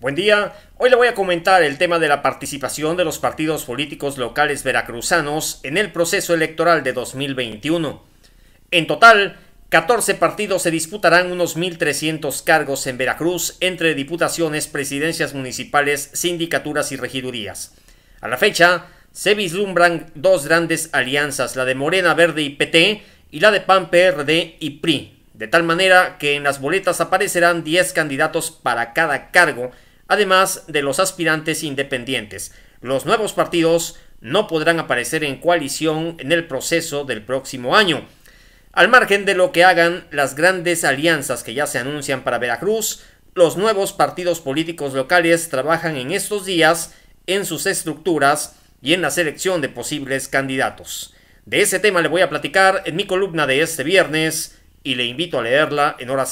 Buen día, hoy le voy a comentar el tema de la participación de los partidos políticos locales veracruzanos en el proceso electoral de 2021. En total, 14 partidos se disputarán unos 1.300 cargos en Veracruz entre diputaciones, presidencias municipales, sindicaturas y regidurías. A la fecha, se vislumbran dos grandes alianzas, la de Morena Verde y PT y la de PAN, PRD y PRI, de tal manera que en las boletas aparecerán 10 candidatos para cada cargo, además de los aspirantes independientes. Los nuevos partidos no podrán aparecer en coalición en el proceso del próximo año. Al margen de lo que hagan las grandes alianzas que ya se anuncian para Veracruz, los nuevos partidos políticos locales trabajan en estos días en sus estructuras y en la selección de posibles candidatos. De ese tema le voy a platicar en mi columna de este viernes y le invito a leerla en hora